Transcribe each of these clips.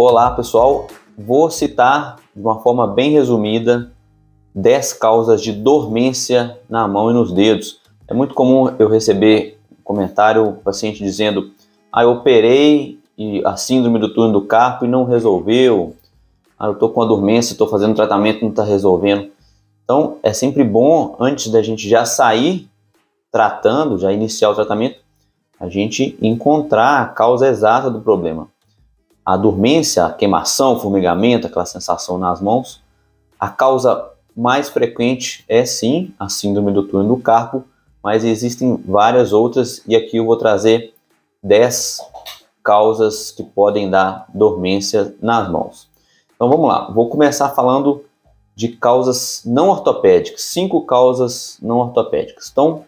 Olá, pessoal. Vou citar de uma forma bem resumida 10 causas de dormência na mão e nos dedos. É muito comum eu receber comentário, o paciente dizendo: "Ah, eu operei e a síndrome do túnel do carpo e não resolveu. Ah, eu tô com a dormência, estou fazendo tratamento, não está resolvendo". Então, é sempre bom antes da gente já sair tratando, já iniciar o tratamento, a gente encontrar a causa exata do problema a dormência, a queimação, formigamento, aquela sensação nas mãos, a causa mais frequente é sim a síndrome do túnel do carpo, mas existem várias outras e aqui eu vou trazer 10 causas que podem dar dormência nas mãos. Então vamos lá, vou começar falando de causas não ortopédicas, cinco causas não ortopédicas. Então,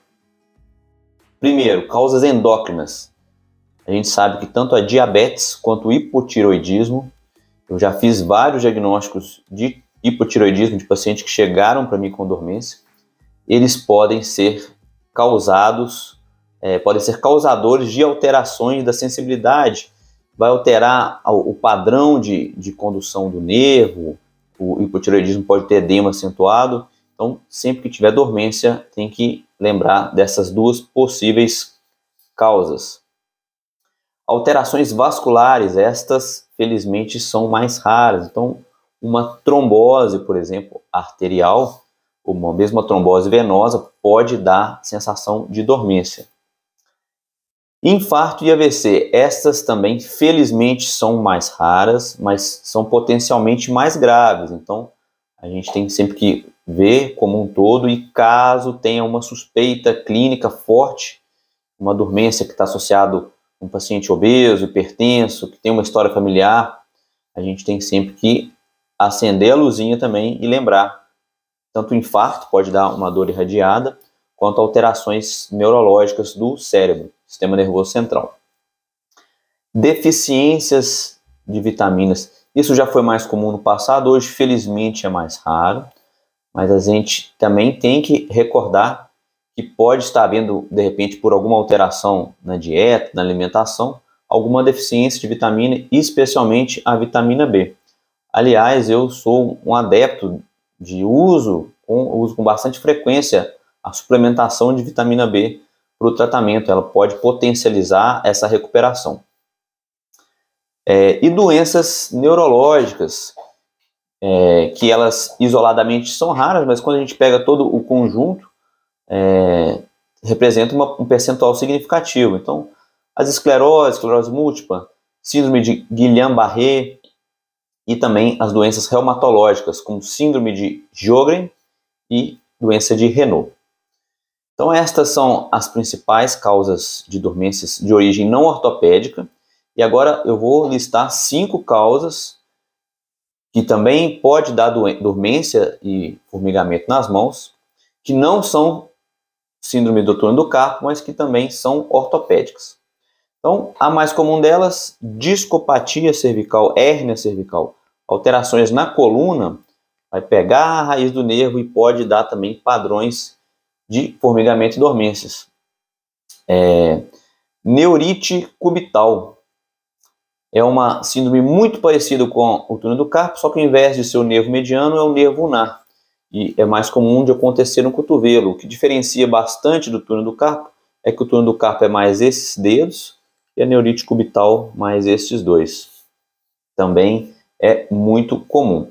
primeiro, causas endócrinas. A gente sabe que tanto a diabetes quanto o hipotiroidismo, eu já fiz vários diagnósticos de hipotiroidismo de pacientes que chegaram para mim com dormência, eles podem ser causados, é, podem ser causadores de alterações da sensibilidade. Vai alterar o padrão de, de condução do nervo, o hipotiroidismo pode ter edema acentuado. Então, sempre que tiver dormência, tem que lembrar dessas duas possíveis causas. Alterações vasculares, estas felizmente são mais raras. Então, uma trombose, por exemplo, arterial, ou uma mesma trombose venosa, pode dar sensação de dormência. Infarto e AVC, estas também felizmente são mais raras, mas são potencialmente mais graves. Então, a gente tem sempre que ver como um todo e caso tenha uma suspeita clínica forte, uma dormência que está associado um paciente obeso, hipertenso, que tem uma história familiar, a gente tem sempre que acender a luzinha também e lembrar. Tanto o infarto pode dar uma dor irradiada, quanto alterações neurológicas do cérebro, sistema nervoso central. Deficiências de vitaminas. Isso já foi mais comum no passado, hoje felizmente é mais raro, mas a gente também tem que recordar que pode estar havendo, de repente, por alguma alteração na dieta, na alimentação, alguma deficiência de vitamina, especialmente a vitamina B. Aliás, eu sou um adepto de uso, com, uso com bastante frequência a suplementação de vitamina B para o tratamento. Ela pode potencializar essa recuperação. É, e doenças neurológicas, é, que elas isoladamente são raras, mas quando a gente pega todo o conjunto, é, representa uma, um percentual significativo. Então, as esclerose, esclerose múltipla, síndrome de Guillain-Barré e também as doenças reumatológicas, como síndrome de Jogren e doença de Renault. Então, estas são as principais causas de dormências de origem não ortopédica. E agora eu vou listar cinco causas que também pode dar dormência e formigamento nas mãos, que não são síndrome do túnel do carpo, mas que também são ortopédicas. Então, a mais comum delas, discopatia cervical, hérnia cervical, alterações na coluna, vai pegar a raiz do nervo e pode dar também padrões de formigamento e dormências. É, neurite cubital é uma síndrome muito parecida com o túnel do carpo, só que ao invés de ser o nervo mediano, é o nervo unar e é mais comum de acontecer no cotovelo. O que diferencia bastante do túnel do carpo é que o túnel do carpo é mais esses dedos e a neurite cubital mais esses dois. Também é muito comum.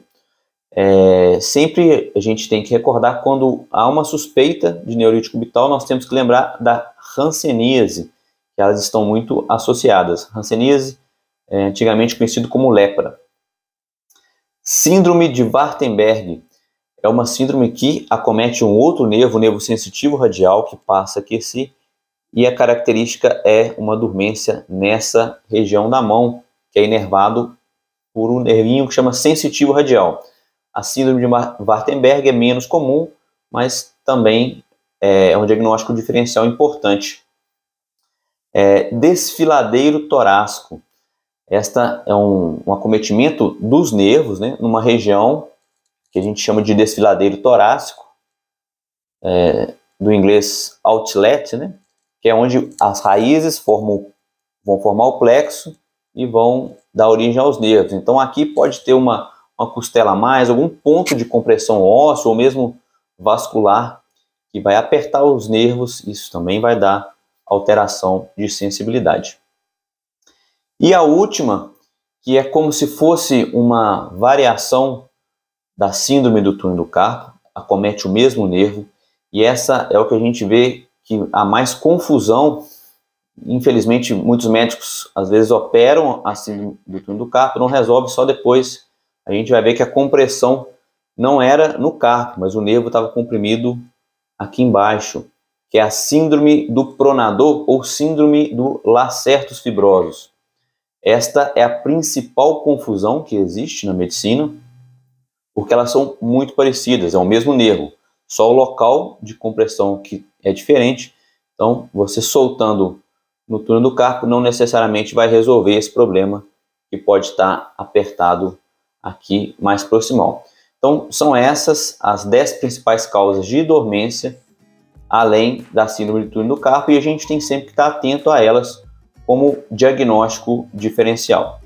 É, sempre a gente tem que recordar quando há uma suspeita de neurite cubital, nós temos que lembrar da Hanseníase, que elas estão muito associadas. Hanseníase, é antigamente conhecido como lepra. Síndrome de Wartenberg, é uma síndrome que acomete um outro nervo, o nervo sensitivo radial, que passa aqui se e a característica é uma dormência nessa região da mão, que é inervado por um nervinho que chama sensitivo radial. A síndrome de Wartenberg é menos comum, mas também é, é um diagnóstico diferencial importante. É, desfiladeiro torácico. Esta é um, um acometimento dos nervos, né, numa região que a gente chama de desfiladeiro torácico, é, do inglês outlet, né? que é onde as raízes formam, vão formar o plexo e vão dar origem aos nervos. Então aqui pode ter uma, uma costela a mais, algum ponto de compressão óssea ou mesmo vascular que vai apertar os nervos, isso também vai dar alteração de sensibilidade. E a última, que é como se fosse uma variação da síndrome do túnel do carpo, acomete o mesmo nervo, e essa é o que a gente vê que há mais confusão. Infelizmente, muitos médicos às vezes operam a síndrome do túnel do carpo, não resolve só depois. A gente vai ver que a compressão não era no carpo, mas o nervo estava comprimido aqui embaixo, que é a síndrome do pronador ou síndrome do lacertos fibrosos. Esta é a principal confusão que existe na medicina, porque elas são muito parecidas, é o mesmo nervo, só o local de compressão que é diferente. Então, você soltando no túnel do carpo não necessariamente vai resolver esse problema que pode estar apertado aqui mais proximal. Então, são essas as 10 principais causas de dormência, além da síndrome do túnel do carpo, e a gente tem sempre que estar atento a elas como diagnóstico diferencial.